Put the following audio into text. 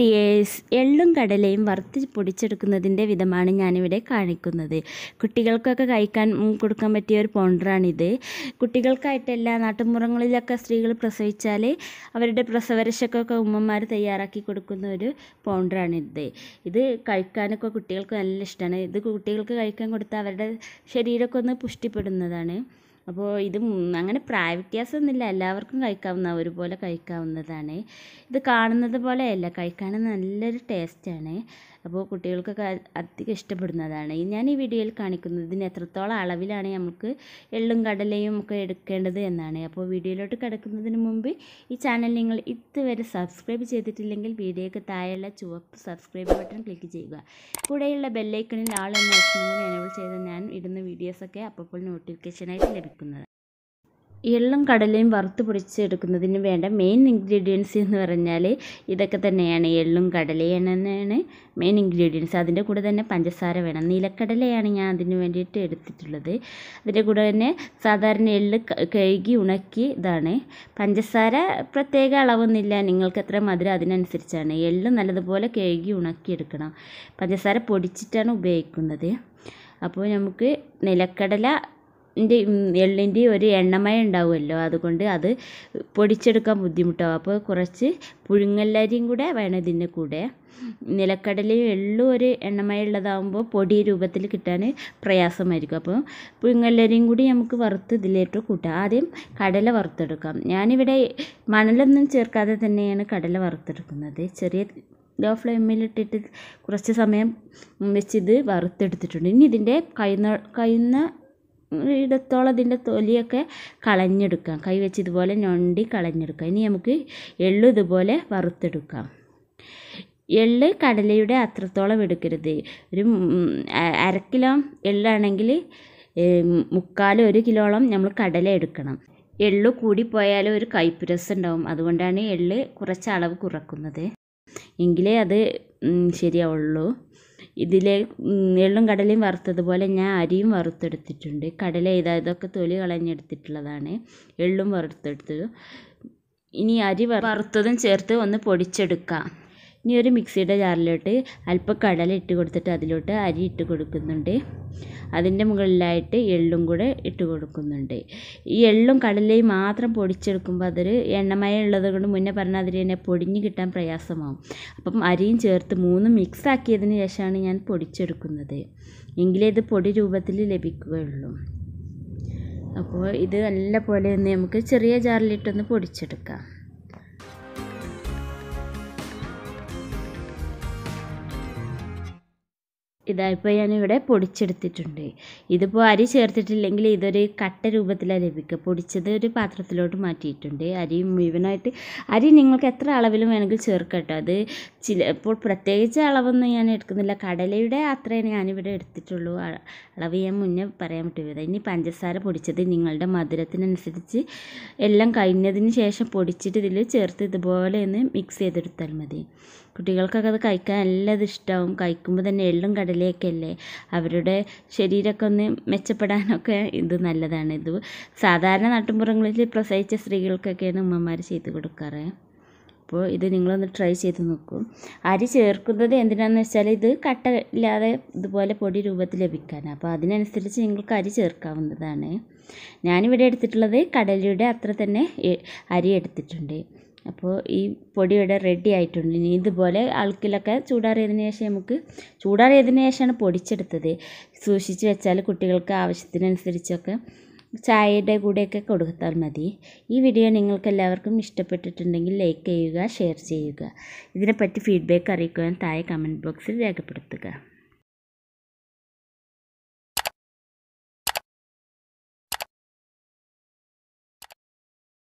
dears എള്ളും കടലയും വറുത്ത് പൊടിച്ചെടുക്കുന്നതിൻ്റെ വിധമാണ് ഞാനിവിടെ കാണിക്കുന്നത് കുട്ടികൾക്കൊക്കെ കഴിക്കാൻ കൊടുക്കാൻ പറ്റിയ ഒരു പൗണ്ടറാണിത് കുട്ടികൾക്കായിട്ടല്ല നാട്ടുമ്പുറങ്ങളിലൊക്കെ സ്ത്രീകൾ പ്രസവിച്ചാൽ അവരുടെ പ്രസവരശക്കൊക്കെ ഉമ്മമാർ തയ്യാറാക്കി കൊടുക്കുന്ന ഒരു പൗണ്ടറാണിത് ഇത് കഴിക്കാനൊക്കെ കുട്ടികൾക്ക് നല്ല ഇഷ്ടമാണ് ഇത് കുട്ടികൾക്ക് കഴിക്കാൻ കൊടുത്താൽ അവരുടെ ശരീരമൊക്കെ ഒന്ന് പുഷ്ടിപ്പെടുന്നതാണ് അപ്പോൾ ഇത് അങ്ങനെ പ്രായ വ്യത്യാസമൊന്നുമില്ല എല്ലാവർക്കും കഴിക്കാവുന്ന ഒരുപോലെ കഴിക്കാവുന്നതാണ് ഇത് കാണുന്നത് പോലെയല്ല കഴിക്കാൻ നല്ലൊരു ടേസ്റ്റാണ് അപ്പോൾ കുട്ടികൾക്കൊക്കെ അധികം ഇഷ്ടപ്പെടുന്നതാണ് ഞാൻ ഈ വീഡിയോയിൽ കാണിക്കുന്നതിന് എത്രത്തോളം അളവിലാണ് നമുക്ക് എള്ളും കടലയും ഒക്കെ എടുക്കേണ്ടത് എന്നാണ് അപ്പോൾ വീഡിയോയിലോട്ട് കിടക്കുന്നതിന് മുമ്പ് ഈ ചാനൽ നിങ്ങൾ ഇതുവരെ സബ്സ്ക്രൈബ് ചെയ്തിട്ടില്ലെങ്കിൽ വീഡിയോയ്ക്ക് താഴെയുള്ള ചുവപ്പ് സബ്സ്ക്രൈബ് ബട്ടൺ ക്ലിക്ക് ചെയ്യുക കൂടെയുള്ള ബെല്ലൈക്കണിൽ ആൾ എന്ന എനേബിൾ ചെയ്താൽ ഞാൻ ഇടുന്ന വീഡിയോസൊക്കെ അപ്പോൾ നോട്ടിഫിക്കേഷനായിട്ട് ലഭിക്കുന്നത് എള്ളും കടലയും വറുത്ത് പൊടിച്ചെടുക്കുന്നതിന് വേണ്ട മെയിൻ ഇൻഗ്രീഡിയൻസ് എന്ന് പറഞ്ഞാൽ ഇതൊക്കെ തന്നെയാണ് എള്ളും തന്നെയാണ് മെയിൻ ഇൻഗ്രീഡിയൻസ് അതിൻ്റെ കൂടെ തന്നെ പഞ്ചസാര വേണം നിലക്കടലയാണ് ഞാൻ അതിന് വേണ്ടിയിട്ട് എടുത്തിട്ടുള്ളത് അതിൻ്റെ കൂടെ തന്നെ സാധാരണ എള്ള് കഴുകി ഉണക്കി ഇതാണ് പഞ്ചസാര പ്രത്യേക അളവൊന്നുമില്ല നിങ്ങൾക്ക് എത്ര മധുരം അതിനനുസരിച്ചാണ് എള്ള് നല്ലതുപോലെ കഴുകി ഉണക്കിയെടുക്കണം പഞ്ചസാര പൊടിച്ചിട്ടാണ് ഉപയോഗിക്കുന്നത് അപ്പോൾ നമുക്ക് നിലക്കടല എള്ളിൻ്റെ ഒരു എണ്ണമയം ഉണ്ടാവുമല്ലോ അതുകൊണ്ട് അത് പൊടിച്ചെടുക്കാൻ ബുദ്ധിമുട്ടാവും അപ്പോൾ കുറച്ച് പുഴുങ്ങല്ലരിയും കൂടെ വേണം ഇതിൻ്റെ കൂടെ നിലക്കടലയും എള്ളും ഒരു ഉള്ളതാകുമ്പോൾ പൊടി രൂപത്തിൽ കിട്ടാൻ പ്രയാസമായിരിക്കും അപ്പോൾ പുഴുങ്ങല്ലരിയും കൂടി നമുക്ക് വറുത്ത് ഇതിലേറ്റ് കൂട്ടാം ആദ്യം കടല വറുത്തെടുക്കാം ഞാനിവിടെ മണലൊന്നും ചേർക്കാതെ തന്നെയാണ് കടല വറുത്തെടുക്കുന്നത് ചെറിയ ലോ ഫ്ലെയിമിലിട്ടിട്ട് കുറച്ച് സമയം വെച്ചിത് വറുത്തെടുത്തിട്ടുണ്ട് ഇനി ഇതിൻ്റെ കൈന്ന കൈന്ന ഇടത്തോളം ഇതിൻ്റെ തൊലിയൊക്കെ കളഞ്ഞെടുക്കാം കൈവച്ച് ഇതുപോലെ ഞൊണ്ടി കളഞ്ഞെടുക്കാം ഇനി നമുക്ക് എള്ളു ഇതുപോലെ വറുത്തെടുക്കാം എള്ള് കടലയുടെ അത്രത്തോളം എടുക്കരുത് ഒരു അര കിലോ എള്ളാണെങ്കിൽ മുക്കാൽ ഒരു കിലോളം നമ്മൾ കടല എടുക്കണം എള്ള് കൂടിപ്പോയാൽ ഒരു കയ്പ്പ് ഉണ്ടാവും അതുകൊണ്ടാണ് എള്ള് കുറച്ച് അളവ് കുറക്കുന്നത് എങ്കിലേ അത് ശരിയാവുള്ളൂ ഇതിലെ എള്ളും കടലയും വറുത്തതുപോലെ ഞാൻ അരിയും വറുത്തെടുത്തിട്ടുണ്ട് കടല ഇതാ ഇതൊക്കെ തൊലി കളഞ്ഞെടുത്തിട്ടുള്ളതാണ് എള്ളും വറുത്തെടുത്തത് ഇനി അരി വറുത്തതും ചേർത്ത് ഒന്ന് പൊടിച്ചെടുക്കാം ഇനി ഒരു മിക്സിയുടെ ജാറിലോട്ട് അല്പം കടല ഇട്ട് കൊടുത്തിട്ട് അതിലോട്ട് അരി ഇട്ട് കൊടുക്കുന്നുണ്ട് അതിൻ്റെ മുകളിലായിട്ട് എള്ളും കൂടെ ഇട്ട് കൊടുക്കുന്നുണ്ട് ഈ എള്ളും കടലയും മാത്രം പൊടിച്ചെടുക്കുമ്പോൾ അതൊരു എണ്ണമയം ഉള്ളത് കൊണ്ട് മുന്നേ പറഞ്ഞാൽ അതിൽ തന്നെ പൊടിഞ്ഞ് കിട്ടാൻ പ്രയാസമാവും അപ്പം അരിയും ചേർത്ത് മൂന്നും മിക്സ് ആക്കിയതിന് ശേഷമാണ് ഞാൻ പൊടിച്ചെടുക്കുന്നത് എങ്കിലേ ഇത് പൊടി രൂപത്തിൽ ലഭിക്കുകയുള്ളൂ അപ്പോൾ ഇത് നല്ല പോലെ ഒന്ന് നമുക്ക് ചെറിയ ജാറിലിട്ടൊന്ന് പൊടിച്ചെടുക്കാം ഇതായിപ്പോൾ ഞാനിവിടെ പൊടിച്ചെടുത്തിട്ടുണ്ട് ഇതിപ്പോൾ അരി ചേർത്തിട്ടില്ലെങ്കിൽ ഇതൊരു കട്ട രൂപത്തിലാണ് ലഭിക്കുക പൊടിച്ചത് ഒരു പാത്രത്തിലോട്ട് മാറ്റിയിട്ടുണ്ട് അരി മുഴുവനായിട്ട് അരി നിങ്ങൾക്ക് എത്ര അളവിലും വേണമെങ്കിൽ ചേർക്കട്ടെ അത് ചിലപ്പോൾ പ്രത്യേകിച്ച് അളവൊന്നും ഞാൻ എടുക്കുന്നില്ല കടലയുടെ അത്രയും ഞാനിവിടെ എടുത്തിട്ടുള്ളൂ അളവ് ഞാൻ മുന്നേ പറയാൻ പറ്റുമത് ഇനി പഞ്ചസാര പൊടിച്ചത് നിങ്ങളുടെ മധുരത്തിനനുസരിച്ച് എല്ലാം കഴിഞ്ഞതിന് ശേഷം പൊടിച്ചിട്ട് ഇതിൽ ചേർത്ത് ഇതുപോലെ ഒന്ന് മിക്സ് ചെയ്തെടുത്താൽ മതി കുട്ടികൾക്കൊക്കെ അത് കഴിക്കാൻ നല്ലത് ഇഷ്ടമാവും കഴിക്കുമ്പോൾ തന്നെ എള്ളും കടലയൊക്കെ അല്ലേ അവരുടെ ശരീരമൊക്കെ ഒന്ന് മെച്ചപ്പെടാനൊക്കെ ഇത് നല്ലതാണ് ഇത് സാധാരണ നാട്ടുമ്പുറങ്ങളിൽ പ്രസവിച്ച സ്ത്രീകൾക്കൊക്കെയാണ് ഉമ്മമാർ ചെയ്ത് കൊടുക്കാറ് അപ്പോൾ ഇത് നിങ്ങളൊന്ന് ട്രൈ ചെയ്ത് നോക്കൂ അരി ചേർക്കുന്നത് എന്തിനാന്ന് വെച്ചാൽ ഇത് കട്ട ഇല്ലാതെ ഇതുപോലെ പൊടി രൂപത്തിൽ ലഭിക്കാനാണ് അപ്പോൾ അതിനനുസരിച്ച് നിങ്ങൾക്ക് അരി ചേർക്കാവുന്നതാണ് ഞാനിവിടെ എടുത്തിട്ടുള്ളത് കടലയുടെ അത്ര തന്നെ അരി എടുത്തിട്ടുണ്ട് അപ്പോൾ ഈ പൊടി ഇവിടെ റെഡി ആയിട്ടുണ്ട് ഇനി ഇതുപോലെ അൾക്കിലൊക്കെ ചൂടാറിയതിന് ശേഷം നമുക്ക് ചൂടാറിയതിന് ശേഷമാണ് പൊടിച്ചെടുത്തത് സൂക്ഷിച്ച് വെച്ചാൽ കുട്ടികൾക്ക് ആവശ്യത്തിനനുസരിച്ചൊക്കെ ചായയുടെ കൂടെയൊക്കെ കൊടുത്താൽ മതി ഈ വീഡിയോ നിങ്ങൾക്ക് എല്ലാവർക്കും ഇഷ്ടപ്പെട്ടിട്ടുണ്ടെങ്കിൽ ലൈക്ക് ചെയ്യുക ഷെയർ ചെയ്യുക ഇതിനെപ്പറ്റി ഫീഡ്ബാക്ക് അറിയിക്കുവാൻ താഴെ കമൻറ്റ് ബോക്സിൽ രേഖപ്പെടുത്തുക